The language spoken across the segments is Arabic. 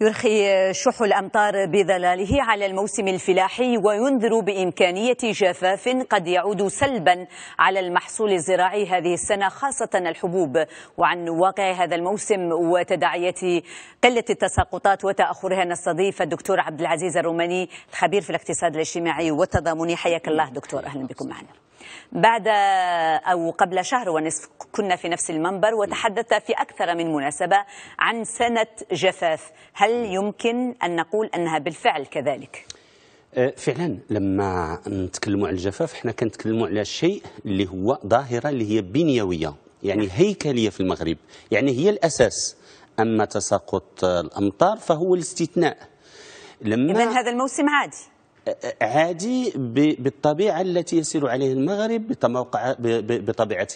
يرخي شح الأمطار بظلاله على الموسم الفلاحي وينذر بإمكانية جفاف قد يعود سلبا على المحصول الزراعي هذه السنة خاصة الحبوب وعن واقع هذا الموسم وتداعيات قلة التساقطات وتأخرها نستضيف الدكتور عبد العزيز الروماني الخبير في الاقتصاد الاجتماعي والتضامني حياك الله دكتور أهلا بكم معنا بعد أو قبل شهر ونصف كنا في نفس المنبر وتحدث في أكثر من مناسبة عن سنة جفاف هل هل يمكن أن نقول أنها بالفعل كذلك؟ أه، فعلا لما نتكلموا على الجفاف احنا كنتكلموا على شيء اللي هو ظاهره اللي هي بنيويه يعني نعم. هيكليه في المغرب يعني هي الاساس اما تساقط الامطار فهو الاستثناء لما هذا الموسم عادي عادي بالطبيعة التي يسير عليه المغرب بطبيعة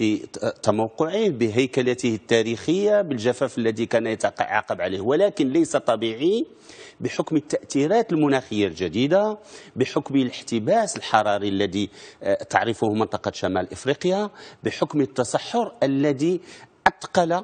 تموقعه بهيكلته التاريخية بالجفاف الذي كان يتعاقب عليه ولكن ليس طبيعي بحكم التأثيرات المناخية الجديدة بحكم الاحتباس الحراري الذي آه، تعرفه منطقة شمال إفريقيا بحكم التصحر الذي أثقل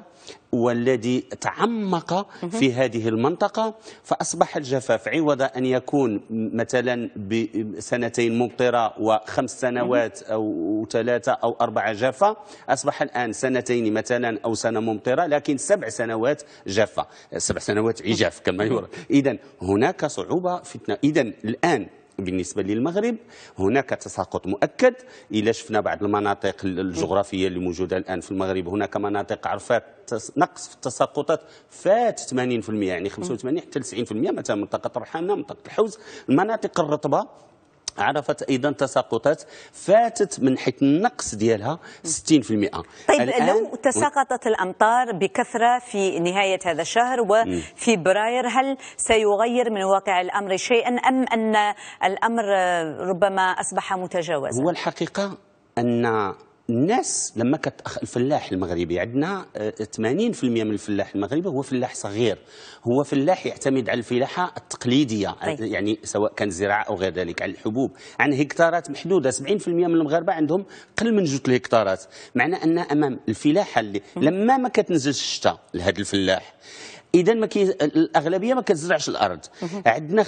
والذي تعمق في هذه المنطقة فأصبح الجفاف عوض أن يكون مثلا بسنتين ممطرة وخمس سنوات أو ثلاثة أو أربعة جافة أصبح الآن سنتين مثلا أو سنة ممطرة لكن سبع سنوات جافة سبع سنوات عجاف كما يرى إذا هناك صعوبة في إذا الآن بالنسبه للمغرب هناك تساقط مؤكد الا شفنا بعض المناطق الجغرافيه اللي موجوده الان في المغرب هناك مناطق عرفات نقص في التساقطات فات 80% يعني 85 حتى 90% مثلا منطقه رحانه منطقه الحوز المناطق الرطبه عرفت ايضا تساقطات فاتت من حيث النقص ديالها 60% طيب الآن لو تساقطت الامطار بكثره في نهايه هذا الشهر وفي براير هل سيغير من واقع الامر شيئا ام ان الامر ربما اصبح متجاوزا هو الحقيقه ان الناس لما كت الفلاح المغربي عندنا 80% آه، من الفلاح المغربي هو فلاح صغير هو فلاح يعتمد على الفلاحه التقليديه أي. آه، طيب. يعني سواء كان زراعه او غير ذلك على الحبوب عن يعني هكتارات محدوده 70% من المغاربه عندهم قل من جوج الهكتارات معنى ان امام الفلاحه اللي لما ما كتنزلش الشتاء لهذا الفلاح اذا ما كي الاغلبيه ما كتزرعش الارض عندنا 50%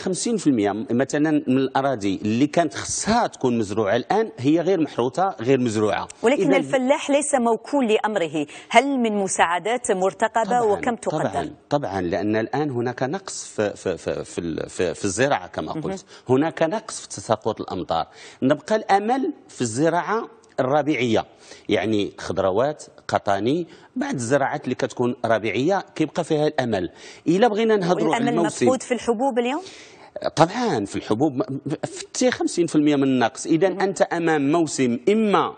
مثلا من الاراضي اللي كانت خصها تكون مزروعه الان هي غير محروطه غير مزروعه ولكن الفلاح ليس موكول لامره هل من مساعدات مرتقبه طبعاً وكم تقدم طبعا طبعا لان الان هناك نقص في في في في, في, في الزراعه كما قلت هناك نقص في تساقط الامطار نبقى الامل في الزراعه الربيعيه يعني خضروات قطاني بعد الزراعات اللي كتكون ربيعيه كيبقى فيها الامل الا بغينا نهضروا على الموسم الامل مفقود في الحبوب اليوم طبعا في الحبوب في 50% من النقص اذا انت امام موسم اما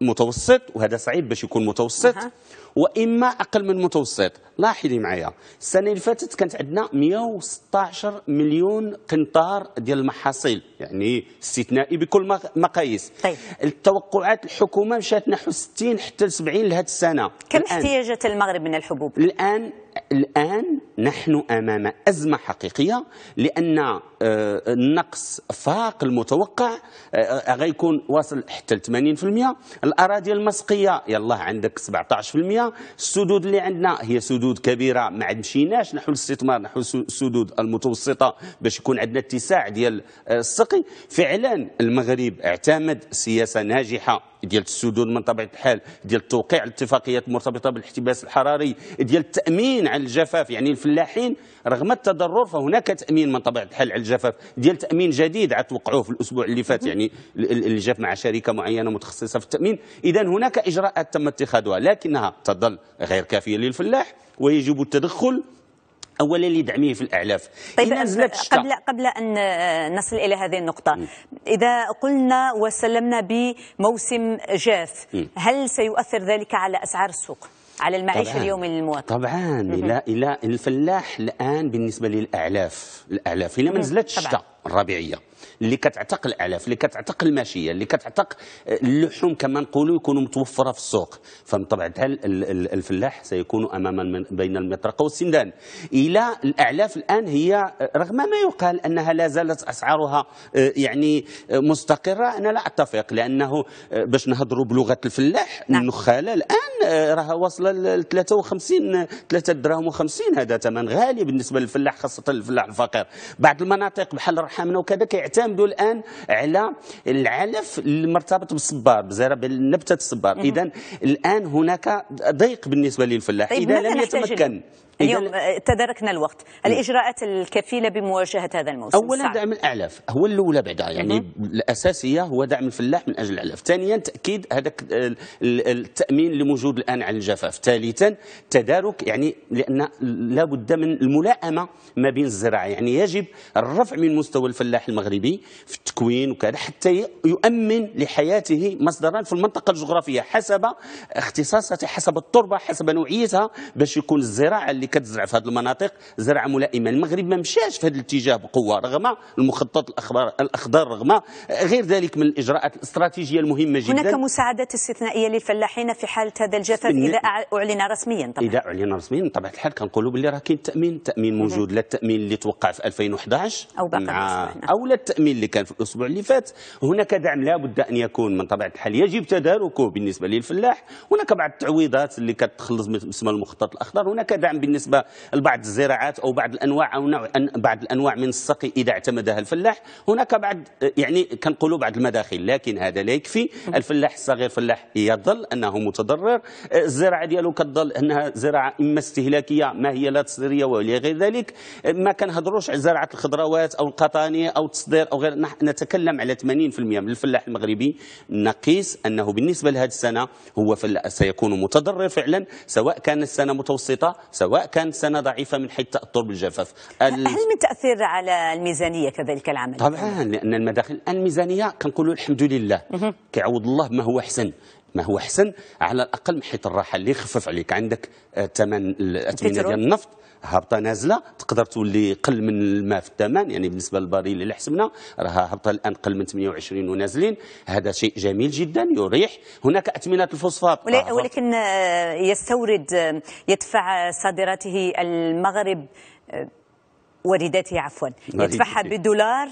متوسط وهذا صعيب باش يكون متوسط أه. واما اقل من متوسط لاحظي معايا السنه اللي فاتت كانت عندنا 116 مليون قنطار ديال المحاصيل يعني استثنائي بكل مقاييس طيب. التوقعات الحكومه مشات نحو 60 حتى 70 لهذ السنه كم احتياجات المغرب من الحبوب الان الآن نحن أمام أزمة حقيقية لأن آه، النقص فاق المتوقع آه، آه، غيكون واصل حتى ل 80% الأراضي المسقية يلا عندك 17% السدود اللي عندنا هي سدود كبيره ما عاد مشيناش نحو الاستثمار نحو السدود المتوسطه باش يكون عندنا اتساع ديال آه، السقي فعلا المغرب اعتمد سياسه ناجحه ديال السدود من طبيعه الحال ديال توقيع الاتفاقيات المرتبطه بالاحتباس الحراري ديال التامين على الجفاف يعني الفلاحين رغم التضرر فهناك تامين من طبيعه الحال على الجفاف ديال تامين جديد عاد توقعوه في الاسبوع اللي فات يعني اللي جاف مع شركه معينه متخصصه في التامين اذا هناك اجراءات تم اتخاذها لكنها تظل غير كافية للفلاح ويجب التدخل اولا لدعمه في الاعلاف طيب قبل قبل ان نصل الى هذه النقطه م. اذا قلنا وسلمنا بموسم جاف م. هل سيؤثر ذلك على اسعار السوق على المعيشه اليوم للمواطن طبعا الى الى الفلاح الان بالنسبه للاعلاف الاعلاف اذا ما نزلت الشتاء الربيعيه اللي كتعتق الاعلاف اللي كتعتق الماشيه اللي كتعتق آه، اللحوم كما نقولوا يكونوا متوفره في السوق فمن طبيعه الفلاح سيكون امام بين المطرقه والسندان الى الاعلاف الان هي آه، رغم ما يقال انها لا زالت اسعارها آه، يعني مستقره انا لا اتفق لانه باش نهضروا بلغه الفلاح نعم. النخاله الان راها واصله ل 53 3 دراهم و50 هذا ثمن غالي بالنسبه للفلاح خاصه الفلاح الفقير بعض المناطق بحال رحمنا وكذا كيعتمدوا الان على العلف المرتبط بالصبار بزاره بالنبته الصبار اذا الان هناك ضيق بالنسبه للفلاح طيب اذا لم يتمكن اليوم آه، تداركنا الوقت نعم. الإجراءات الكفيلة بمواجهة هذا الموسم أولا صعب. دعم الأعلاف هو الأولى بعدا يعني الأساسية هو دعم الفلاح من أجل الأعلاف ثانيا تأكيد هذاك التأمين اللي موجود الآن على الجفاف ثالثا تدارك يعني لأن لابد من الملائمة ما بين الزراعة يعني يجب الرفع من مستوى الفلاح المغربي في التكوين وكذا حتى يؤمن لحياته مصدرا في المنطقة الجغرافية حسب اختصاصاته حسب التربة حسب نوعيتها باش يكون الزراعة اللي اللي كتزرع في هذه المناطق زرع ملائمه المغرب ما مشاش في هذا الاتجاه بقوه رغم المخطط الاخضر الاخضر رغم غير ذلك من الاجراءات الاستراتيجيه المهمه جدا هناك مساعدات استثنائيه للفلاحين في حاله هذا الجفاف اذا اعلن رسميا طبعا اذا اعلن رسميا طبعا الحال كنقولوا باللي راه كاين تامين تامين موجود لا التامين اللي توقع في 2011 او باقي مع او لا التامين اللي كان في الاسبوع اللي فات هناك دعم لابد ان يكون من طبيعه الحال يجب تداركه بالنسبه للفلاح هناك بعض التعويضات اللي كتخلص باسم المخطط الاخضر هناك دعم بالنسبة بالنسبه لبعض الزراعات او بعض الانواع او نوع بعض الانواع من السقي اذا اعتمدها الفلاح هناك بعض يعني كنقولوا بعض المداخل لكن هذا لا يكفي الفلاح الصغير فلاح يظل انه متضرر أه، الزراعه ديالو كتظل انها زراعه اما استهلاكيه ما هي لا تصديريه ولا غير ذلك أه، ما كنهضروش على زراعه الخضروات او القطانيه او التصدير او غير نتكلم على 80% من الفلاح المغربي نقيس انه بالنسبه لهذه السنه هو سيكون متضرر فعلا سواء كان السنه متوسطه سواء كان سنه ضعيفه من حيث الضرب الجفاف هل من تاثير على الميزانيه كذلك العمل طبعا لان المداخل الميزانيه كنقولوا الحمد لله كيعوض الله ما هو احسن ما هو احسن على الاقل من حيث الراحه اللي يخفف عليك عندك ثمن آه، الاثمنه ديال النفط هابطه نازله تقدر تولي قل من الماء في الثمن يعني بالنسبه للباريل اللي حسبنا راه هابطه الان قل من 28 ونازلين هذا شيء جميل جدا يريح هناك اثمنه الفوسفات ولكن آه، يستورد آه، يدفع صادراته المغرب وردته عفوا يدفعها بدولار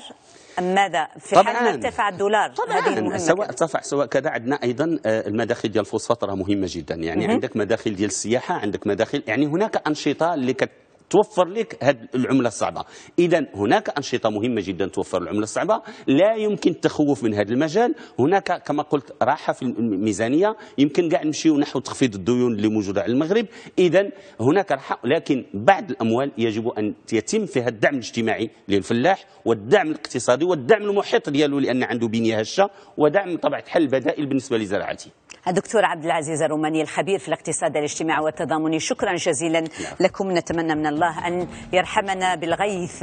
ماذا في حال ما ارتفع الدولار طبعا هذه سواء ارتفع سواء كذا عندنا ايضا آه، المداخل ديال راه مهمه جدا يعني مهم. عندك مداخل ديال السياحه عندك مداخل يعني هناك انشطه اللي كت توفر لك هذه العمله الصعبه اذا هناك انشطه مهمه جدا توفر العمله الصعبه لا يمكن التخوف من هذا المجال هناك كما قلت راحه في الميزانيه يمكن كاع نمشيو نحو تخفيض الديون اللي موجوده على المغرب اذا هناك راحه لكن بعض الاموال يجب ان يتم فيها الدعم الاجتماعي للفلاح والدعم الاقتصادي والدعم المحيط ديالو لان عنده بنيه هشه ودعم طبعا حل بدائل بالنسبه لزراعته الدكتور عبد العزيز الروماني الخبير في الاقتصاد الاجتماعي والتضامني شكرا جزيلا نعم. لكم نتمنى من الله أن يرحمنا بالغيث